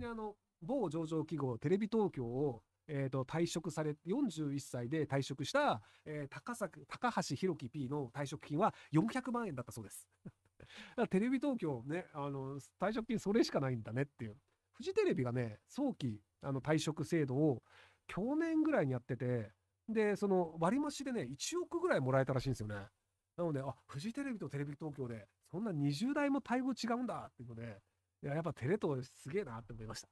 にあの、某上場企業、テレビ東京を、えーと、退職され、41歳で退職した、えー、高崎高橋宏樹 P の退職金は400万円だったそうです。だからテレビ東京ね、あの、退職金それしかないんだねっていう。フジテレビがね、早期あの退職制度を去年ぐらいにやってて、で、その割増でね、1億ぐらいもらえたらしいんですよね。なので、あ、フジテレビとテレビ東京で、そんな20代も待遇違うんだっていうので、いや、やっぱテレ東すげえなって思いました。